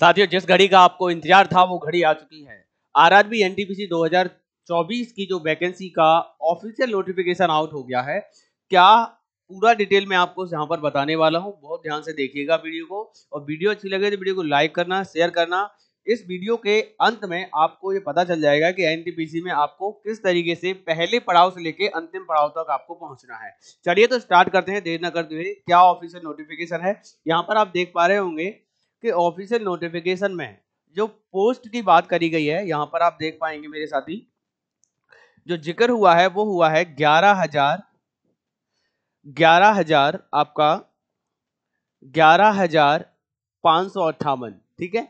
साथियों जिस घड़ी का आपको इंतजार था वो घड़ी आ चुकी है आरआरबी एनटीपीसी 2024 की जो वैकेंसी का ऑफिशियल नोटिफिकेशन आउट हो गया है क्या पूरा डिटेल में आपको यहाँ पर बताने वाला हूँ बहुत ध्यान से देखिएगा वीडियो को और वीडियो अच्छी लगे तो वीडियो को लाइक करना शेयर करना इस वीडियो के अंत में आपको ये पता चल जाएगा कि एन में आपको किस तरीके से पहले पड़ाव से लेके अंतिम पड़ाव तक आपको पहुंचना है चलिए तो स्टार्ट करते हैं देर न करते हुए क्या ऑफिशियल नोटिफिकेशन है यहाँ पर आप देख पा रहे होंगे के ऑफिशियल नोटिफिकेशन में जो पोस्ट की बात करी गई है यहाँ पर आप देख पाएंगे मेरे साथी जो जिक्र हुआ है वो हुआ है ग्यारह हजार ग्यारह हजार आपका ग्यारह हजार पाँच सौ अट्ठावन ठीक है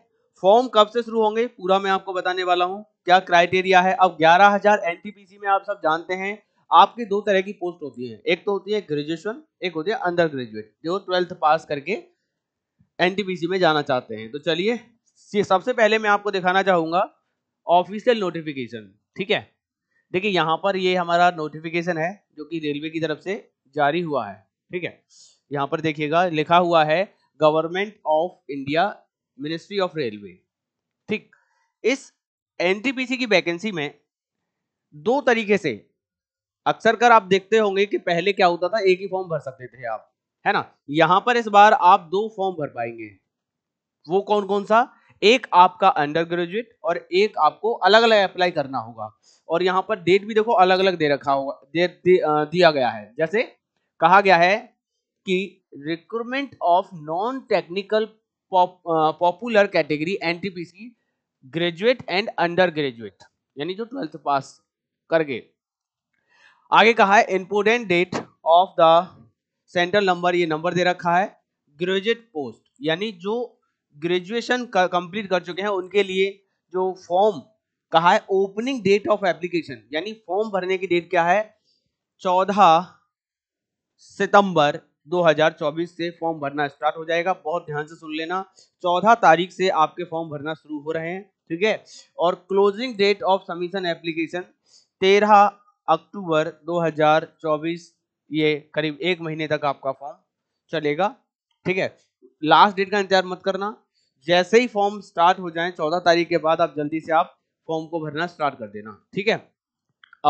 फॉर्म कब से शुरू होंगे पूरा मैं आपको बताने वाला हूँ क्या क्राइटेरिया है अब ग्यारह हजार एनटीपीसी में आप सब जानते हैं आपकी दो तरह की पोस्ट होती है एक तो होती है ग्रेजुएशन एक होती है अंडर ग्रेजुएट जो ट्वेल्थ पास करके एनटीपीसी में जाना चाहते हैं तो चलिए सबसे पहले मैं आपको दिखाना चाहूंगा ऑफिशियल नोटिफिकेशन ठीक है देखिए यहाँ पर ये हमारा नोटिफिकेशन है जो कि रेलवे की तरफ से जारी हुआ है ठीक है यहाँ पर देखिएगा लिखा हुआ है government of India ministry of railway ठीक इस एनटीपीसी की वैकेंसी में दो तरीके से अक्सर कर आप देखते होंगे कि पहले क्या होता था एक ही फॉर्म भर सकते थे आप है ना यहां पर इस बार आप दो फॉर्म भर पाएंगे वो कौन कौन सा एक आपका अंडर ग्रेजुएट और एक आपको अलग अलग अप्लाई करना होगा और यहाँ पर डेट भी देखो अलग अलग दे रखा होगा दे, दे, दिया गया है जैसे कहा गया है कि recruitment of non technical popular category NTPC graduate and undergraduate यानी जो ट्वेल्थ पास कर गए आगे कहा है important date of the central number ये नंबर दे रखा है ग्रेजुएट पोस्ट यानी जो ग्रेजुएशन कंप्लीट कर चुके हैं उनके लिए जो फॉर्म कहा है ओपनिंग डेट ऑफ एप्लीकेशन यानी फॉर्म भरने की डेट क्या है चौदह सितंबर 2024 से फॉर्म भरना स्टार्ट हो जाएगा बहुत ध्यान से सुन लेना चौदह तारीख से आपके फॉर्म भरना शुरू हो रहे हैं ठीक है और closing date of submission application तेरह अक्टूबर 2024 ये करीब एक महीने तक आपका फॉर्म चलेगा ठीक है लास्ट डेट का इंतजार मत करना जैसे ही फॉर्म स्टार्ट हो जाए चौदह तारीख के बाद आप जल्दी से आप फॉर्म को भरना स्टार्ट कर देना ठीक है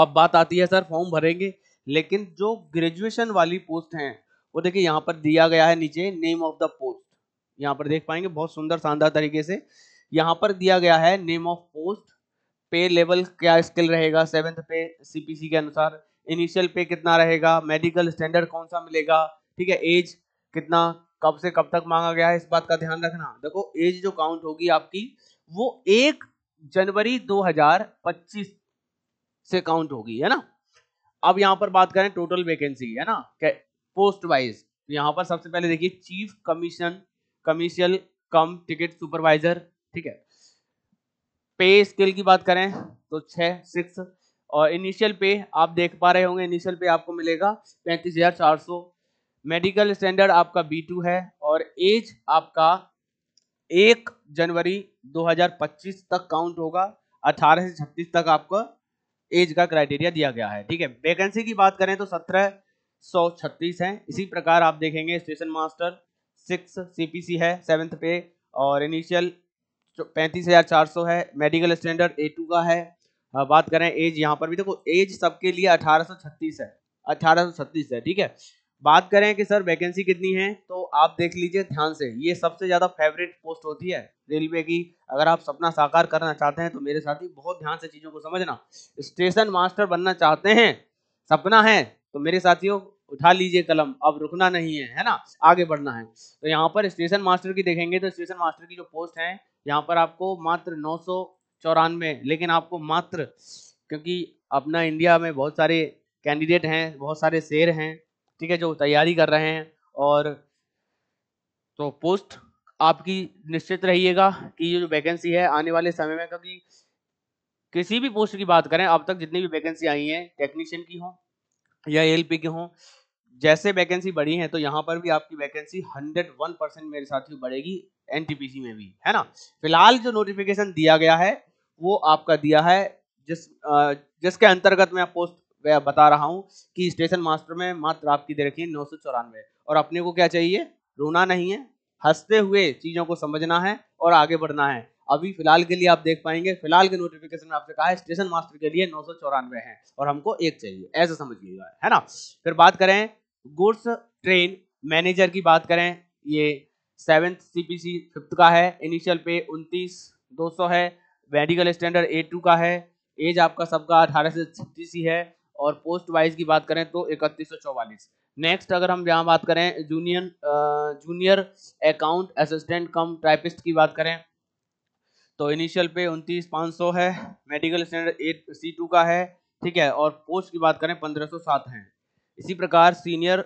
अब बात आती है सर फॉर्म भरेंगे लेकिन जो ग्रेजुएशन वाली पोस्ट है वो देखिए यहाँ पर दिया गया है नीचे नेम ऑफ द पोस्ट यहाँ पर देख पाएंगे बहुत सुंदर शानदार तरीके से यहाँ पर दिया गया है name of post pay level क्या स्किल रहेगा सेवेंथ पे सीपीसी के अनुसार इनिशियल पे कितना रहेगा मेडिकल स्टैंडर्ड कौन सा मिलेगा ठीक है एज कितना कब से कब तक मांगा गया है इस बात का ध्यान रखना देखो एज जो काउंट होगी आपकी वो एक जनवरी 2025 से काउंट होगी है ना अब यहाँ पर बात करें टोटल वैकेंसी है ना पोस्ट तो वाइज यहाँ पर सबसे पहले देखिए chief commission commercial cum ticket supervisor ठीक है पे स्केल की बात करें तो छः सिक्स और इनिशियल पे आप देख पा रहे होंगे इनिशियल पे आपको मिलेगा पैंतीस हजार चार सौ मेडिकल स्टैंडर्ड आपका बी टू है और एज आपका एक जनवरी 2025 तक काउंट होगा 18 से 36 तक आपको एज का क्राइटेरिया दिया गया है ठीक है वैकेंसी की बात करें तो सत्रह सौ छत्तीस है इसी प्रकार आप देखेंगे स्टेशन मास्टर सिक्स सीपीसी है सेवेंथ पे और इनिशियल पैंतीस हजार चार सौ है मेडिकल स्टैंडर्ड ए टू का है बात करें एज यहाँ पर भी देखो एज सबके लिए 1836 है 1836 है ठीक है बात करें कि सर वैकेंसी कितनी है तो आप देख लीजिए ध्यान से ये सबसे ज़्यादा फेवरेट पोस्ट होती है रेलवे की अगर आप सपना साकार करना चाहते हैं तो मेरे साथी बहुत ध्यान से चीज़ों को समझना स्टेशन मास्टर बनना चाहते हैं सपना है तो मेरे साथियों उठा लीजिए कलम अब रुकना नहीं है है ना आगे बढ़ना है तो यहाँ पर स्टेशन मास्टर की देखेंगे तो स्टेशन मास्टर की जो पोस्ट है यहाँ पर आपको मात्र नौ चौरानवे लेकिन आपको मात्र क्योंकि अपना इंडिया में बहुत सारे कैंडिडेट हैं बहुत सारे शेर हैं ठीक है जो तैयारी कर रहे हैं और तो पोस्ट आपकी निश्चित रहिएगा कि ये जो वैकेंसी है आने वाले समय में क्योंकि किसी भी पोस्ट की बात करें अब तक जितनी भी वैकेंसी आई हैं टेक्नीशियन की हों या एल की हों जैसे वैकेंसी बढ़ी है तो यहाँ पर भी आपकी वैकेंसी 101 परसेंट मेरे साथियों बढ़ेगी एनटीपीसी में भी है ना फिलहाल जो नोटिफिकेशन दिया गया है वो आपका दिया है जिस जिसके अंतर्गत मैं पोस्ट बता रहा हूँ कि स्टेशन मास्टर में मात्र आपकी दे रखी है नौ और अपने को क्या चाहिए रोना नहीं है हंसते हुए चीज़ों को समझना है और आगे बढ़ना है अभी फिलहाल के लिए आप देख पाएंगे फिलहाल के नोटिफिकेशन में आपसे कहा है स्टेशन मास्टर के लिए नौ सौ चौरानवे है और हमको एक चाहिए ऐसा समझिएगा है ना फिर बात करें गुड्स ट्रेन मैनेजर की बात करें ये seventh C P C fifth का है इनिशियल पे उनतीस दो सौ है मेडिकल स्टैंडर्ड ए टू का है एज आपका सबका अठारह से छत्तीस ही है और पोस्ट वाइज की बात करें तो इकतीस सौ चौवालीस नेक्स्ट अगर हम यहाँ बात करें junior junior account assistant cum typist की बात करें तो इनिशियल पे उनतीस पाँच सौ है medical standard at C two का है ठीक है और पोस्ट की बात करें पंद्रह सौ सात हैं इसी प्रकार सीनियर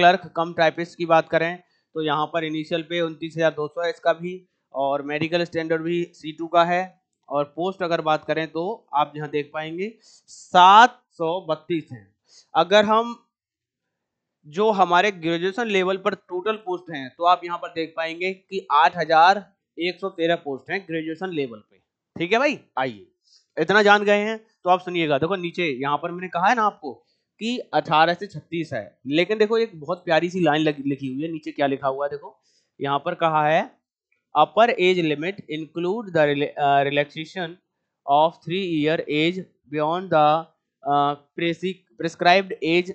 क्लर्क कम टाइपिस्ट की बात करें तो यहाँ पर इनिशियल पे उनतीस हज़ार दो सौ है इसका भी और मेडिकल स्टैंडर्ड भी सी टू का है और पोस्ट अगर बात करें तो आप यहाँ देख पाएंगे सात सौ बत्तीस हैं अगर हम जो हमारे ग्रेजुएशन लेवल पर टोटल पोस्ट हैं तो आप यहाँ पर देख पाएंगे कि आठ हजार एक सौ तेरह पोस्ट हैं ग्रेजुएशन लेवल पे ठीक है भाई आइए इतना जान गए हैं तो आप सुनिएगा देखो नीचे यहाँ पर मैंने कहा है ना आपको कि अठारह से छत्तीस है लेकिन देखो एक बहुत प्यारी सी लाइन लिखी हुई है नीचे क्या लिखा हुआ है देखो यहाँ पर कहा है upper age limit include the rela uh, relaxation of 3 year age beyond the uh, pres prescribed age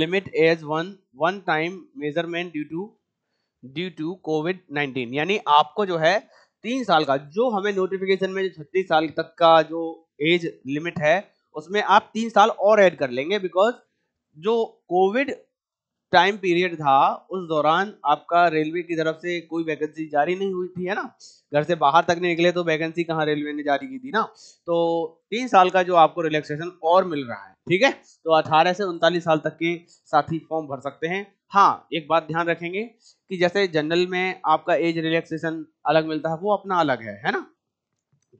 limit as one one time measurement due to due to covid 19 यानी आपको जो है तीन साल का जो हमें नोटिफिकेशन में छत्तीस साल तक का जो एज लिमिट है उसमें आप तीन साल और ऐड कर लेंगे बिकॉज जो कोविड टाइम पीरियड था उस दौरान आपका रेलवे की तरफ से कोई वैकेंसी जारी नहीं हुई थी है ना घर से बाहर तक नहीं निकले तो वैकेंसी कहाँ रेलवे ने जारी की थी ना तो तीन साल का जो आपको रिलैक्सेशन और मिल रहा है ठीक है तो अठारह से उनतालीस साल तक के साथी फॉर्म भर सकते हैं हाँ एक बात ध्यान रखेंगे कि जैसे जनरल में आपका एज रिलैक्सेशन अलग मिलता है वो अपना अलग है है ना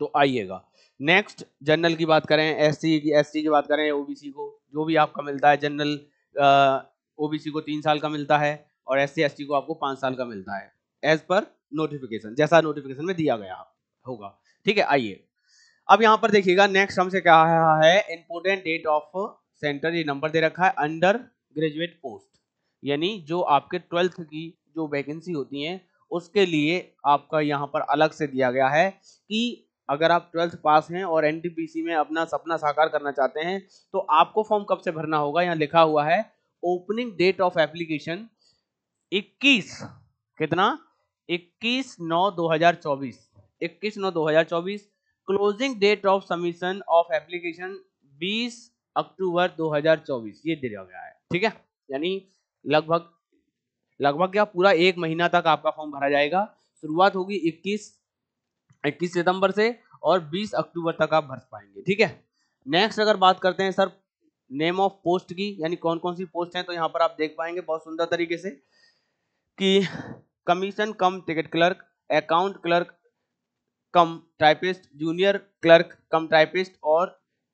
तो आइएगा नेक्स्ट जनरल की बात करें एस सी e की एस e की बात करें सी को जो भी आपका मिलता है जनरल ओबीसी को तीन साल का मिलता है और एस सी को आपको पाँच साल का मिलता है एज पर नोटिफिकेशन जैसा नोटिफिकेशन में दिया गया होगा ठीक है आइए अब यहाँ पर देखिएगा नेक्स्ट हमसे क्या रहा है इम्पोर्टेंट डेट ऑफ सेंटर ये नंबर दे रखा है अंडर ग्रेजुएट पोस्ट यानी जो आपके ट्वेल्थ की जो वैकेंसी होती है उसके लिए आपका यहाँ पर अलग से दिया गया है कि अगर आप ट्वेल्थ पास हैं और एनटीपीसी में अपना सपना साकार करना चाहते हैं तो आपको फॉर्म कब से भरना होगा यहाँ लिखा हुआ है ओपनिंग डेट ऑफ एप्लीकेशन 21 कितना 21 नौ 2024 21 नौ 2024 closing date of submission of application 20 अक्टूबर 2024 ये दिया गया है ठीक है यानी लगभग लगभग क्या पूरा एक महीना तक आपका फॉर्म भरा जाएगा शुरुआत होगी 21 21 सितंबर से और 20 अक्टूबर तक आप भर पाएंगे ठीक है नेक्स्ट अगर बात करते हैं सर नेम ऑफ पोस्ट की यानी कौन कौन सी पोस्ट हैं तो यहाँ पर आप देख पाएंगे बहुत सुंदर तरीके से कि commission cum ticket clerk account clerk cum typist junior clerk cum typist और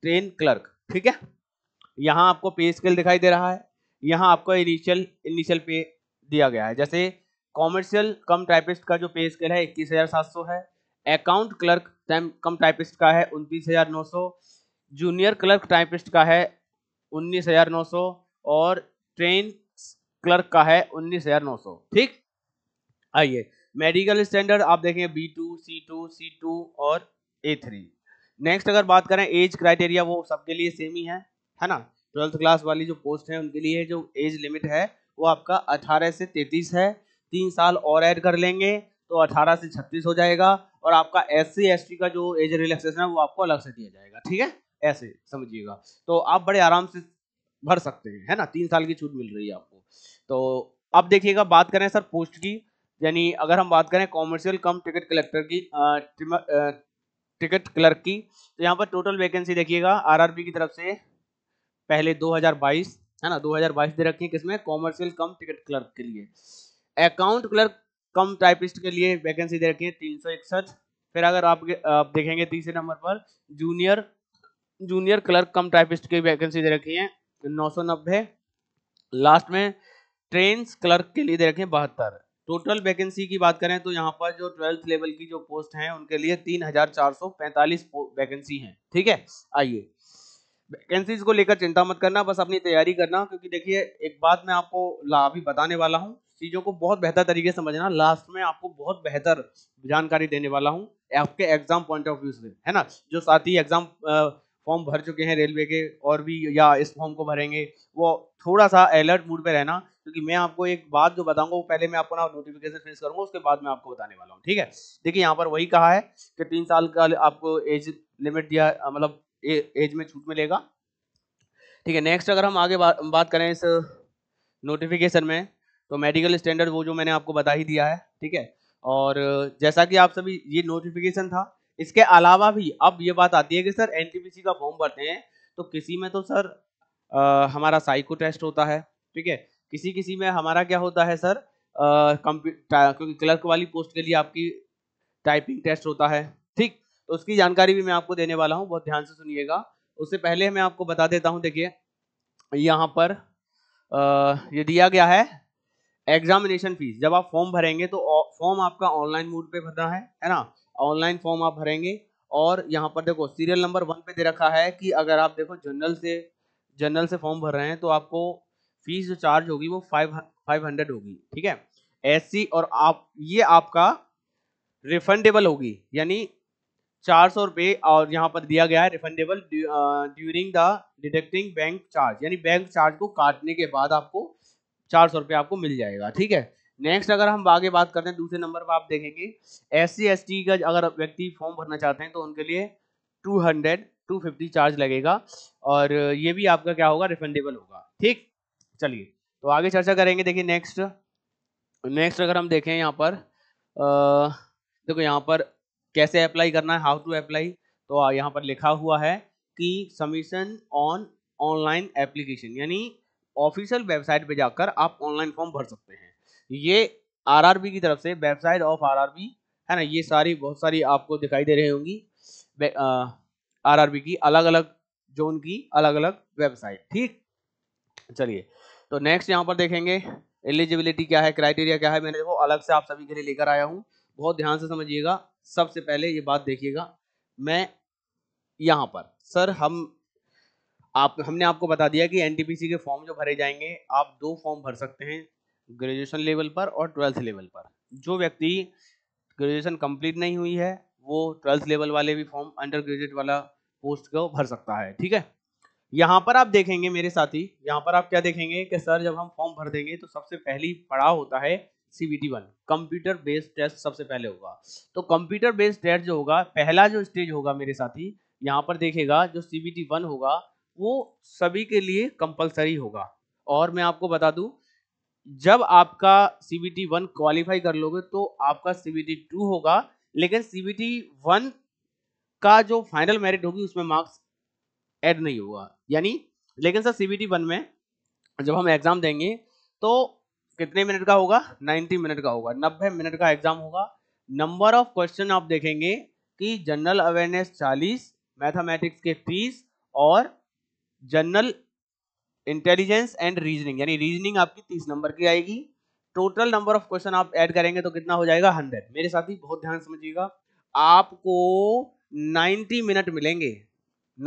ट्रेन क्लर्क ठीक है यहाँ आपको पे स्केल दिखाई दे रहा है यहाँ आपको इनिशियल इनिशियल पे दिया गया है जैसे कॉमर्शियल कम टाइपिस्ट का जो पे स्केल है इक्कीस हजार सात सौ है अकाउंट क्लर्क कम टाइपिस्ट का है उनतीस हजार नौ सौ जूनियर क्लर्क टाइपिस्ट का है उन्नीस हजार नौ सौ और ट्रेन क्लर्क का है उन्नीस हजार नौ सौ ठीक आइए मेडिकल स्टैंडर्ड आप देखेंगे B two C two C two और ए थ्री नेक्स्ट अगर बात करें एज क्राइटेरिया वो सबके लिए सेम ही है है ना ट्वेल्थ क्लास वाली जो पोस्ट है उनके लिए जो एज लिमिट है वो आपका अठारह से तैतीस है तीन साल और ऐड कर लेंगे तो अठारह से छत्तीस हो जाएगा और आपका एस सी का जो एज रिलैक्सेशन है वो आपको अलग से दिया जाएगा ठीक है ऐसे समझिएगा तो आप बड़े आराम से भर सकते हैं है ना तीन साल की छूट मिल रही है आपको तो अब देखिएगा बात करें सर पोस्ट की यानी अगर हम बात करें कॉमर्शियल कम टिकट कलेक्टर की टिकट क्लर्क की तो यहाँ पर टोटल वैकेंसी देखिएगा आरआरबी की तरफ से पहले 2022 है ना 2022 दे रखी है किसमें कॉमर्शियल कम टिकट क्लर्क के लिए अकाउंट क्लर्क कम टाइपिस्ट के लिए वैकेंसी दे रखी है तीन फिर अगर आप आप देखेंगे तीसरे नंबर पर junior junior clerk cum typist की वैकेंसी दे रखी है नौ सौ नब्बे लास्ट में ट्रेन क्लर्क के लिए दे रखे हैं बहत्तर टोटल वैकेंसी की बात करें तो यहाँ पर जो ट्वेल्थ लेवल की जो पोस्ट हैं उनके लिए तीन हजार चार सौ पैंतालीस वैकेंसी हैं ठीक है आइए वैकेंसीज को लेकर चिंता मत करना बस अपनी तैयारी करना क्योंकि देखिए एक बात मैं आपको अभी बताने वाला हूँ चीज़ों को बहुत बेहतर तरीके से समझना लास्ट में आपको बहुत बेहतर जानकारी देने वाला हूँ आपके एग्जाम पॉइंट ऑफ व्यू से है ना जो साथी एग्जाम फॉर्म भर चुके हैं रेलवे के और भी या इस फॉर्म को भरेंगे वो थोड़ा सा अलर्ट मूड पे रहना क्योंकि मैं आपको एक बात जो बताऊंगा वो पहले मैं आपको ना नोटिफिकेशन फेस करूंगा उसके बाद मैं आपको बताने वाला हूँ ठीक है देखिए यहाँ पर वही कहा है कि तीन साल का आपको एज लिमिट दिया मतलब एज में छूट मिलेगा ठीक है नेक्स्ट अगर हम आगे बा, बात करें इस नोटिफिकेशन में तो मेडिकल स्टैंडर्ड वो जो मैंने आपको बता ही दिया है ठीक है और जैसा कि आप सभी ये नोटिफिकेशन था इसके अलावा भी अब ये बात आती है कि सर एनटीपीसी का फॉर्म भरते हैं तो किसी में तो सर आ, हमारा साइको टेस्ट होता है ठीक है किसी किसी में हमारा क्या होता है सर क्योंकि क्लर्क वाली पोस्ट के लिए आपकी टाइपिंग टेस्ट होता है ठीक तो उसकी जानकारी भी मैं आपको देने वाला हूँ बहुत ध्यान से सुनिएगा उससे पहले मैं आपको बता देता हूँ देखिए यहाँ पर आ, ये दिया गया है एग्जामिनेशन फीस जब आप फॉर्म भरेंगे तो फॉर्म आपका ऑनलाइन मोड पे भरना है है ना ऑनलाइन फॉर्म आप भरेंगे और यहाँ पर देखो सीरियल नंबर वन पे दे रखा है कि अगर आप देखो जनरल से जनरल से फॉर्म भर रहे हैं तो आपको फीस जो चार्ज होगी वो फाइव फाइव हंड्रेड होगी ठीक है एससी और आप ये आपका रिफंडेबल होगी यानी चार सौ रुपये और यहाँ पर दिया गया है refundable during the deducting bank charge यानी बैंक चार्ज को काटने के बाद आपको चार सौ रुपये आपको मिल जाएगा ठीक है नेक्स्ट अगर हम आगे बात करते हैं दूसरे नंबर पर आप देखेंगे एस सी का अगर व्यक्ति फॉर्म भरना चाहते हैं तो उनके लिए two hundred two fifty charge लगेगा और ये भी आपका क्या होगा रिफंडेबल होगा ठीक चलिए तो आगे चर्चा करेंगे देखिए नेक्स्ट नेक्स्ट अगर हम देखें यहाँ पर देखो देखो यहाँ पर कैसे अप्लाई करना है हाउ टू अप्लाई तो यहाँ पर लिखा हुआ है कि सबमिशन ऑन ऑनलाइन एप्लीकेशन यानी ऑफिशियल वेबसाइट पर जाकर आप ऑनलाइन फॉर्म भर सकते हैं ये आरआरबी की तरफ से वेबसाइट ऑफ आरआरबी है ना ये सारी बहुत सारी आपको दिखाई दे रही होंगी आरआरबी की अलग अलग जोन की अलग अलग वेबसाइट ठीक चलिए तो नेक्स्ट यहाँ पर देखेंगे एलिजिबिलिटी क्या है क्राइटेरिया क्या है मैंने देखो अलग से आप सभी के लिए लेकर आया हूँ बहुत ध्यान से समझिएगा सबसे पहले ये बात देखिएगा मैं यहाँ पर सर हम आप हमने आपको बता दिया कि एनटीपीसी के फॉर्म जो भरे जाएंगे आप दो फॉर्म भर सकते हैं ग्रेजुएशन लेवल पर और ट्वेल्थ लेवल पर जो व्यक्ति ग्रेजुएशन कंप्लीट नहीं हुई है वो ट्वेल्थ लेवल वाले भी फॉर्म अंडर ग्रेजुएट वाला पोस्ट को भर सकता है ठीक है यहाँ पर आप देखेंगे मेरे साथी यहाँ पर आप क्या देखेंगे कि सर जब हम फॉर्म भर देंगे तो सबसे पहली पड़ाव होता है C B T one computer based test सबसे पहले होगा तो कंप्यूटर बेस्ड टेस्ट जो होगा पहला जो स्टेज होगा मेरे साथी यहाँ पर देखेगा जो सी बी टी वन होगा वो सभी के लिए कंपलसरी होगा और मैं आपको बता दूं जब आपका सीबीटी वन क्वालिफाई कर लोगे तो आपका सीबीटी टू होगा लेकिन सीबीटी वन का जो फाइनल मेरिट होगी उसमें मार्क्स ऐड नहीं होगा यानी लेकिन सर सीबीटी वन में जब हम एग्जाम देंगे तो कितने मिनट का होगा 90 मिनट का होगा 90 मिनट का एग्जाम होगा नंबर ऑफ क्वेश्चन आप देखेंगे कि जनरल अवेयरनेस 40 मैथमेटिक्स के 30 और जनरल इंटेलिजेंस एंड रीजनिंग यानी रीजनिंग आपकी तीस नंबर की आएगी टोटल नंबर ऑफ क्वेश्चन आप ऐड करेंगे तो कितना हो जाएगा हंड्रेड मेरे साथ ही बहुत ध्यान समझिएगा आपको नाइन्टी मिनट मिलेंगे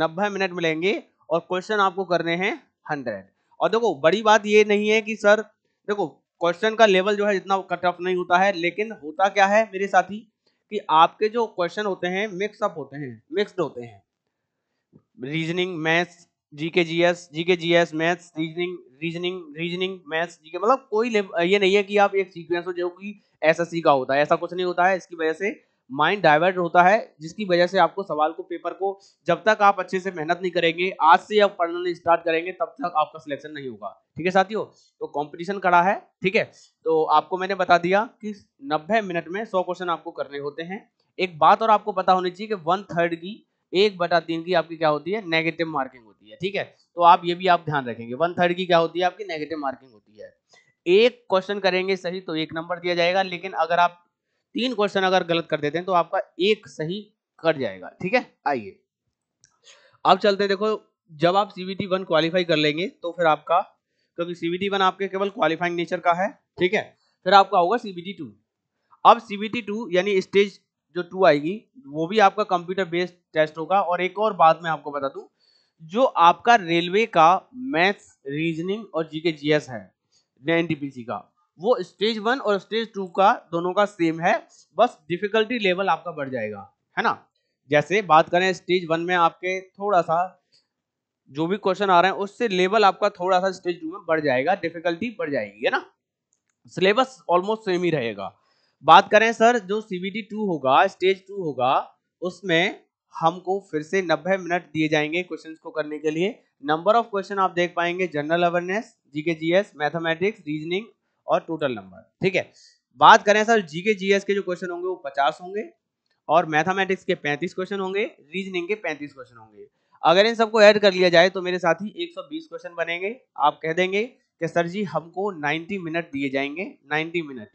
नब्बे मिनट मिलेंगे और क्वेश्चन आपको करने हैं हंड्रेड और देखो बड़ी बात ये नहीं है कि सर देखो क्वेश्चन का लेवल जो है जितना कट ऑफ नहीं होता है लेकिन होता क्या है मेरे साथी कि आपके जो क्वेश्चन होते हैं मिक्सअप होते हैं मिक्सड होते हैं reasoning maths GK GS GK GS maths reasoning reasoning reasoning maths GK मतलब कोई ये नहीं है कि आप एक सीक्वेंस हो जो कि एसएससी का होता है ऐसा कुछ नहीं होता है इसकी वजह से माइंड डाइवर्ट होता है जिसकी वजह से आपको सवाल को पेपर को जब तक आप अच्छे से मेहनत नहीं करेंगे आज से आप पढ़ना स्टार्ट करेंगे तब तक आपका सिलेक्शन नहीं होगा ठीक है साथियों तो कंपटीशन कड़ा है ठीक है तो आपको मैंने बता दिया कि 90 मिनट में 100 क्वेश्चन आपको करने होते हैं एक बात और आपको पता होनी चाहिए कि वन थर्ड की एक बटा तीन की आपकी क्या होती है नेगेटिव मार्किंग होती है होती है ठीक है तो आप ये भी आप ध्यान रखेंगे वन थर्ड की क्या होती है आपकी नेगेटिव मार्किंग होती है एक क्वेश्चन करेंगे सही तो एक नंबर दिया जाएगा लेकिन अगर आप तीन क्वेश्चन अगर गलत कर देते हैं तो आपका एक सही कट जाएगा ठीक है आइए अब चलते हैं देखो जब आप सीबीटी वन क्वालिफाई कर लेंगे तो फिर आपका क्योंकि सीबीटी वन आपके केवल क्वालिफाइंग नेचर का है ठीक है फिर आपका होगा सीबीटी टू अब सीबीटी टू यानी स्टेज जो टू आएगी वो भी आपका कंप्यूटर बेस्ड टेस्ट होगा और एक और बात मैं आपको बता दूं जो आपका रेलवे का मैथ्स रीजनिंग और जीके जीएस है एनटीपीसी का वो स्टेज वन और स्टेज टू का दोनों का सेम है बस डिफिकल्टी लेवल आपका बढ़ जाएगा है ना जैसे बात करें स्टेज वन में आपके थोड़ा सा जो भी क्वेश्चन आ रहे हैं उससे लेवल आपका थोड़ा सा स्टेज टू में बढ़ जाएगा डिफिकल्टी बढ़ जाएगी है ना सिलेबस ऑलमोस्ट सेम ही रहेगा बात करें सर जो सीबीटी टू होगा स्टेज टू होगा उसमें हमको फिर से 90 मिनट दिए जाएंगे क्वेश्चंस को करने के लिए नंबर ऑफ क्वेश्चन आप देख पाएंगे general awareness GK GS mathematics reasoning और टोटल नंबर ठीक है बात करें सर जीके जीएस के जो क्वेश्चन होंगे वो पचास होंगे और मैथमेटिक्स के पैंतीस क्वेश्चन होंगे रीजनिंग के पैंतीस क्वेश्चन होंगे अगर इन सबको ऐड कर लिया जाए तो मेरे साथ ही एक क्वेश्चन बनेंगे आप कह देंगे कि सर जी हमको 90 मिनट दिए जाएंगे 90 मिनट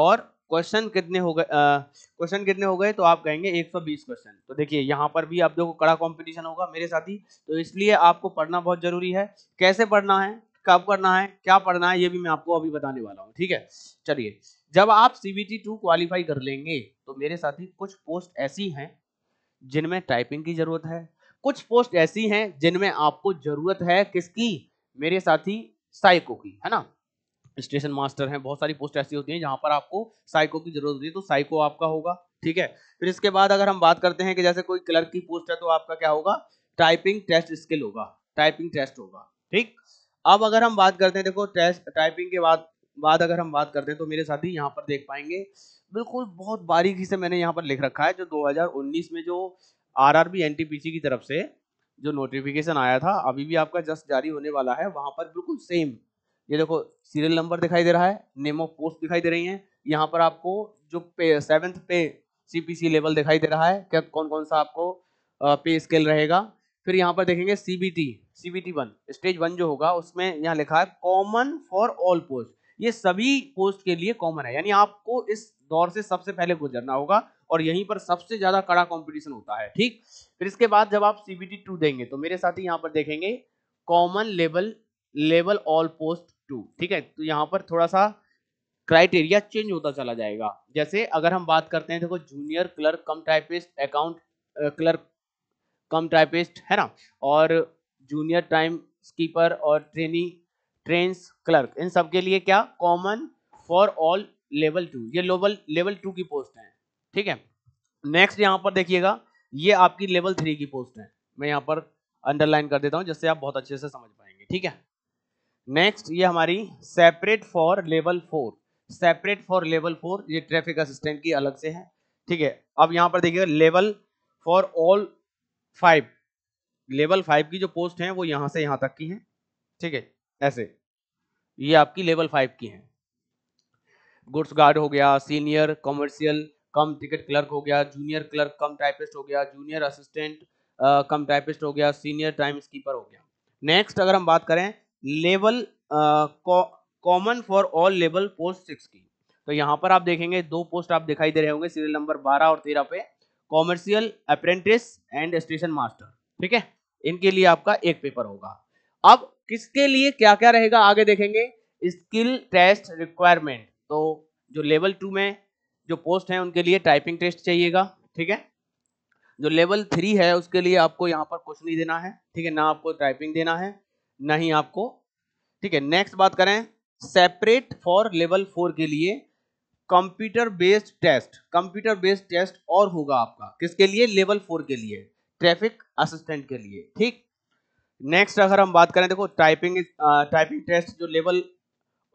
और क्वेश्चन कितने हो गए क्वेश्चन कितने हो गए तो आप कहेंगे 120 क्वेश्चन तो देखिए यहाँ पर भी आप देखो कड़ा कंपटीशन होगा मेरे साथी तो इसलिए आपको पढ़ना बहुत जरूरी है कैसे पढ़ना है कब करना है क्या पढ़ना है ये भी मैं आपको अभी बताने वाला हूँ ठीक है चलिए जब आप सीबीटी टू क्वालिफाई कर लेंगे तो मेरे साथी कुछ पोस्ट ऐसी हैं जिनमें टाइपिंग की जरूरत है कुछ पोस्ट ऐसी हैं जिनमें आपको जरूरत है किसकी मेरे साथी साइको की है ना स्टेशन मास्टर हैं बहुत सारी पोस्ट ऐसी होती हैं जहाँ पर आपको साइको की जरूरत होती है तो साइको आपका होगा ठीक है फिर इसके बाद अगर हम बात करते हैं कि जैसे कोई क्लर्क की पोस्ट है तो आपका क्या होगा टाइपिंग टेस्ट स्किल होगा टाइपिंग टेस्ट होगा ठीक अब अगर हम बात करते हैं देखो टेस्ट टाइपिंग के बाद बाद अगर हम बात करते हैं तो मेरे साथी यहाँ पर देख पाएंगे बिल्कुल बहुत बारीकी से मैंने यहाँ पर लिख रखा है जो 2019 में जो R R B N T P C की तरफ से जो नोटिफिकेशन आया था अभी भी आपका जस्ट जारी होने वाला है वहां पर बिल्कुल सेम ये देखो सीरियल नंबर दिखाई दे रहा है नेम ऑफ पोस्ट दिखाई दे रही है यहाँ पर आपको जो पे सेवेंथ पे सीपीसी लेवल दिखाई दे रहा है क्या कौन कौन सा आपको पे स्केल रहेगा फिर यहाँ पर देखेंगे CBT CBT one stage one जो होगा उसमें यहाँ लिखा है कॉमन फॉर ऑल पोस्ट ये सभी पोस्ट के लिए कॉमन है यानी आपको इस दौर से सबसे पहले गुजरना होगा और यहीं पर सबसे ज्यादा कड़ा कंपटीशन होता है ठीक फिर इसके बाद जब आप सीबीटी टू देंगे तो मेरे साथ ही यहाँ पर देखेंगे common level level all post two ठीक है तो यहाँ पर थोड़ा सा क्राइटेरिया चेंज होता चला जाएगा जैसे अगर हम बात करते हैं देखो junior clerk cum typist account clerk cum typist है ना और जूनियर टाइम स्कीपर और ट्रेनी ट्रेन्स क्लर्क इन सब के लिए क्या common for all level two ये लेवल लेवल टू की पोस्ट है ठीक है नेक्स्ट यहाँ पर देखिएगा ये आपकी लेवल थ्री की पोस्ट है मैं यहाँ पर अंडरलाइन कर देता हूँ जिससे आप बहुत अच्छे से समझ पाएंगे ठीक है नेक्स्ट ये हमारी separate for level four separate for level four ये ट्रैफिक असिस्टेंट की अलग से है ठीक है अब यहाँ पर देखिएगा level for all five level five की जो पोस्ट है वो यहाँ से यहाँ तक की है ठीक है ऐसे ये आपकी लेवल फाइव की है गुड्स गार्ड हो गया senior commercial cum ticket clerk हो गया जूनियर क्लर्क कम टाइपिस्ट हो गया जूनियर असिस्टेंट कम टाइपिस्ट हो गया सीनियर टाइम स्कीपर हो गया नेक्स्ट अगर हम बात करें level common for all level post six की तो यहाँ पर आप देखेंगे दो पोस्ट आप दिखाई दे रहे होंगे सीरियल नंबर बारह और तेरह पे commercial apprentice and station master ठीक है इनके लिए आपका एक पेपर होगा अब किसके लिए क्या क्या रहेगा आगे देखेंगे स्किल टेस्ट रिक्वायरमेंट तो जो लेवल टू में जो पोस्ट है उनके लिए टाइपिंग टेस्ट चाहिएगा ठीक है जो लेवल थ्री है उसके लिए आपको यहाँ पर कुछ नहीं देना है ठीक है ना आपको टाइपिंग देना है नहीं ही आपको ठीक है नेक्स्ट बात करें सेपरेट फॉर लेवल फोर के लिए computer based test computer based test और होगा आपका किसके लिए लेवल फोर के लिए ट्रैफिक असिस्टेंट के लिए ठीक नेक्स्ट अगर हम बात करें देखो टाइपिंग टाइपिंग टेस्ट जो लेवल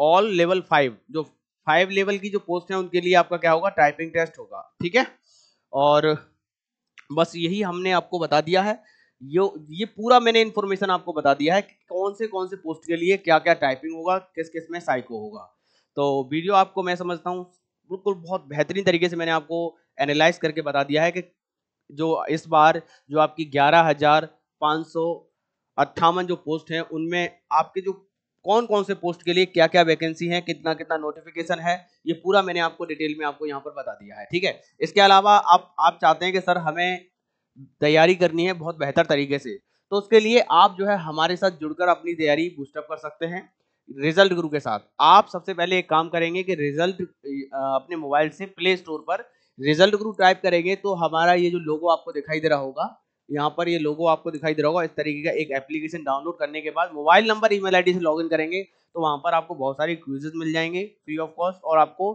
ऑल लेवल फाइव जो फाइव लेवल की जो पोस्ट है उनके लिए आपका क्या होगा टाइपिंग टेस्ट होगा ठीक है और बस यही हमने आपको बता दिया है यो ये पूरा मैंने इन्फॉर्मेशन आपको बता दिया है कि कौन से कौन से पोस्ट के लिए क्या क्या टाइपिंग होगा किस किस में साइको होगा तो वीडियो आपको मैं समझता हूँ बिल्कुल बहुत बेहतरीन तरीके से मैंने आपको एनालाइज करके बता दिया है कि जो इस बार जो आपकी ग्यारह हजार पाँच सौ अट्ठावन जो पोस्ट हैं उनमें आपके जो कौन कौन से पोस्ट के लिए क्या क्या वैकेंसी है कितना कितना नोटिफिकेशन है ये पूरा मैंने आपको डिटेल में आपको यहाँ पर बता दिया है ठीक है इसके अलावा आप आप चाहते हैं कि सर हमें तैयारी करनी है बहुत बेहतर तरीके से तो उसके लिए आप जो है हमारे साथ जुड़कर अपनी तैयारी बूस्टअप कर सकते हैं रिजल्ट गुरु के साथ आप सबसे पहले एक काम करेंगे कि रिजल्ट अपने मोबाइल से प्ले स्टोर पर रिजल्ट गुरु टाइप करेंगे तो हमारा ये जो लोगो आपको दिखाई दे रहा होगा यहाँ पर ये लोगो आपको दिखाई दे रहा होगा इस तरीके का एक एप्लीकेशन डाउनलोड करने के बाद मोबाइल नंबर ईमेल आईडी से लॉगिन करेंगे तो वहाँ पर आपको बहुत सारे क्विजेज मिल जाएंगे फ्री ऑफ कॉस्ट और आपको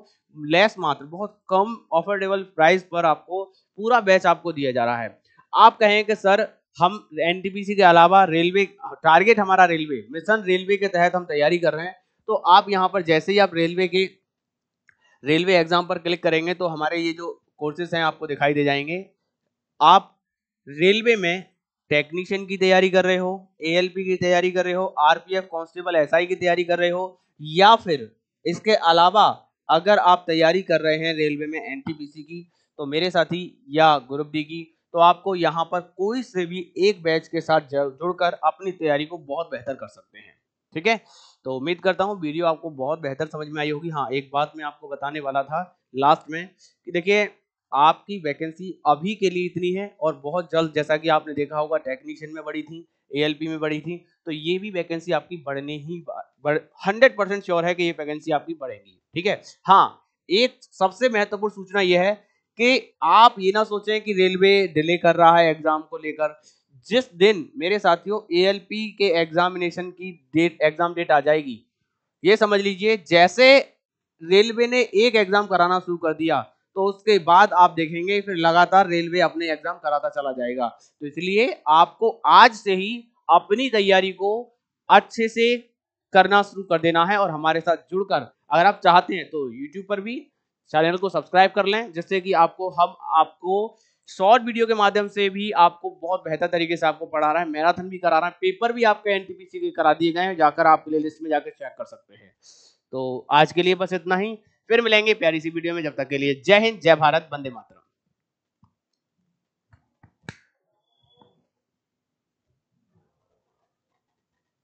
लेस मात्र बहुत कम ऑफर्डेबल प्राइस पर आपको पूरा बैच आपको दिया जा रहा है आप कहें कि सर हम एन के अलावा रेलवे टारगेट हमारा रेलवे मिशन रेलवे के तहत हम तैयारी कर रहे हैं तो आप यहाँ पर जैसे ही आप रेलवे के रेलवे एग्जाम पर क्लिक करेंगे तो हमारे ये जो कोर्सेज हैं आपको दिखाई दे जाएंगे आप रेलवे में टेक्नीशियन की तैयारी कर रहे हो एएलपी की तैयारी कर रहे हो आरपीएफ कांस्टेबल एसआई की तैयारी कर रहे हो या फिर इसके अलावा अगर आप तैयारी कर रहे हैं रेलवे में एनटीपीसी की तो मेरे साथी या ग्रुप डी की तो आपको यहाँ पर कोई से भी एक बैच के साथ जुड़कर अपनी तैयारी को बहुत बेहतर कर सकते हैं ठीक है तो उम्मीद करता हूँ वीडियो आपको बहुत बेहतर समझ में आई होगी हाँ एक बात मैं आपको बताने वाला था लास्ट में कि देखिए आपकी वैकेंसी अभी के लिए इतनी है और बहुत जल्द जैसा कि आपने देखा होगा टेक्नीशियन में बड़ी थी एएलपी में बड़ी थी तो ये भी वैकेंसी आपकी बढ़ने ही हंड्रेड परसेंट श्योर है कि ये वैकेंसी आपकी बढ़ेगी ठीक है हाँ एक सबसे महत्वपूर्ण सूचना यह है कि आप ये ना सोचें कि रेलवे डिले कर रहा है एग्जाम को लेकर जिस दिन मेरे साथियों ए के एग्जामिनेशन की डेट एग्जाम डेट आ जाएगी ये समझ लीजिए जैसे रेलवे ने एक एग्जाम कराना शुरू कर दिया तो उसके बाद आप देखेंगे फिर लगातार रेलवे अपने एग्जाम कराता चला जाएगा तो इसलिए आपको आज से ही अपनी तैयारी को अच्छे से करना शुरू कर देना है और हमारे साथ जुड़कर अगर आप चाहते हैं तो यूट्यूब पर भी चैनल को सब्सक्राइब कर लें जिससे कि आपको हम आपको शॉर्ट वीडियो के माध्यम से भी आपको बहुत बेहतर तरीके से आपको पढ़ा रहा है मैराथन भी करा रहा है पेपर भी आपके एनटीपीसी के करा दिए गए हैं जाकर आप प्ले लिस्ट में जाकर चेक कर सकते हैं तो आज के लिए बस इतना ही फिर मिलेंगे प्यारी सी वीडियो में जब तक के लिए जय हिंद जय भारत बंदे मातरम